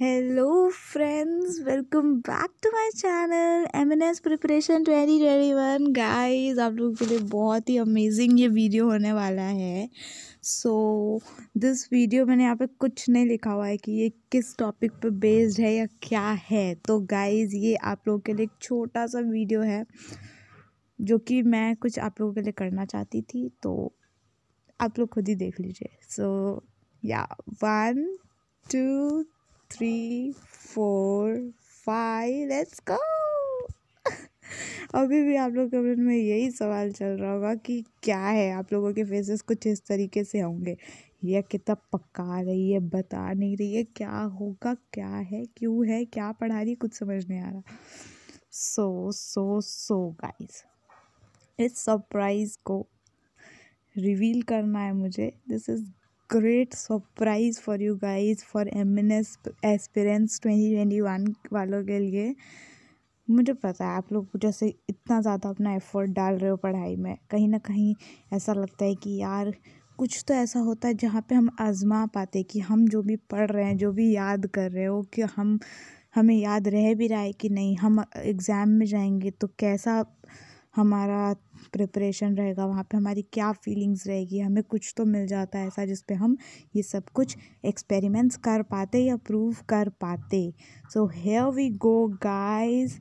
Hello friends welcome back to my channel M N S preparation twenty twenty one guys आप लोगों के लिए बहुत ही अमेजिंग ये वीडियो होने वाला है सो दिस वीडियो मैंने यहाँ पे कुछ नहीं लिखा हुआ है कि ये किस टॉपिक पे बेस्ड है या क्या है तो गाइज ये आप लोगों के लिए एक छोटा सा वीडियो है जो कि मैं कुछ आप लोगों के लिए करना चाहती थी तो आप लोग खुद ही देख लीजिए so yeah one two three four five let's go अभी भी आप लोग मन में यही सवाल चल रहा होगा कि क्या है आप लोगों के फेसेस कुछ इस तरीके से होंगे यह किताब पका रही है बता नहीं रही है क्या होगा क्या है क्यों है क्या पढ़ा रही कुछ समझ नहीं आ रहा सो सो सो गाइस इस सरप्राइज को रिवील करना है मुझे this is great surprise for you guys for M N S experience twenty twenty one वालों के लिए मुझे पता है आप लोग जैसे इतना ज़्यादा अपना एफर्ट डाल रहे हो पढ़ाई में कहीं ना कहीं ऐसा लगता है कि यार कुछ तो ऐसा होता है जहाँ पे हम आज़मा पाते कि हम जो भी पढ़ रहे हैं जो भी याद कर रहे हो कि हम हमें याद रह भी रहा है कि नहीं हम एग्ज़ाम में जाएंगे तो कैसा हमारा प्रिपरेशन रहेगा वहाँ पे हमारी क्या फीलिंग्स रहेगी हमें कुछ तो मिल जाता है ऐसा जिस पे हम ये सब कुछ एक्सपेरिमेंट्स कर पाते या प्रूव कर पाते so here we go guys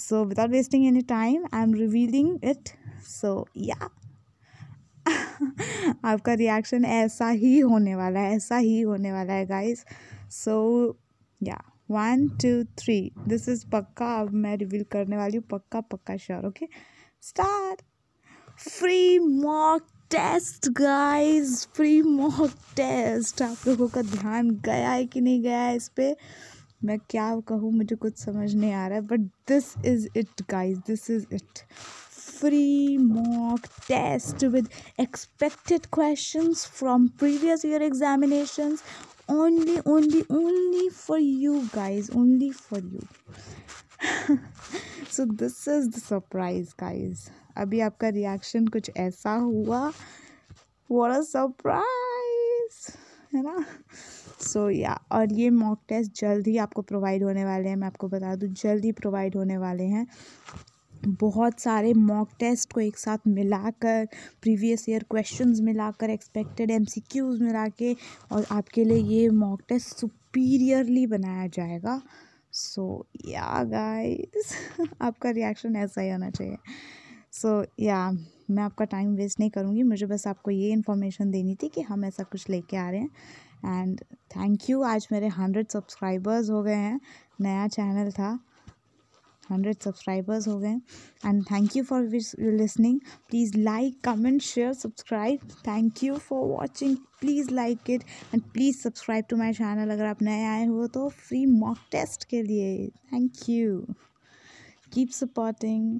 so without wasting any time I am revealing it so yeah आपका रिएक्शन ऐसा ही होने वाला है ऐसा ही होने वाला है guys so yeah one two three this is पक्का अब मैं रिवील करने वाली हूँ पक्का पक्का sure okay okay? start free mock test guys free mock test आप लोगों का ध्यान गया है कि नहीं गया है इस पर मैं क्या कहूँ मुझे कुछ समझ नहीं आ रहा है but this is it guys this is it free mock test with expected questions from previous year examinations only only only for you guys only for you so this is the surprise guys अभी आपका reaction कुछ ऐसा हुआ what a surprise है ना सो so, या yeah. और ये मॉक टेस्ट जल्द ही आपको प्रोवाइड होने वाले हैं मैं आपको बता दूँ जल्द ही प्रोवाइड होने वाले हैं बहुत सारे मॉक टेस्ट को एक साथ मिलाकर प्रीवियस ईयर क्वेश्चंस मिलाकर एक्सपेक्टेड एमसीक्यूज मिला के और आपके लिए ये मॉक टेस्ट सुपीरियरली बनाया जाएगा सो या गाइस आपका रिएक्शन ऐसा ही होना चाहिए सो so, या yeah, मैं आपका टाइम वेस्ट नहीं करूँगी मुझे बस आपको ये इन्फॉर्मेशन देनी थी कि हम ऐसा कुछ लेके आ रहे हैं एंड थैंक यू आज मेरे हंड्रेड सब्सक्राइबर्स हो गए हैं नया चैनल था हंड्रेड सब्सक्राइबर्स हो गए and thank you for listening please like comment share subscribe thank you for watching please like it and please subscribe to my channel अगर आप नए आए हो तो फ्री मॉक टेस्ट के लिए थैंक यू कीप सपोर्टिंग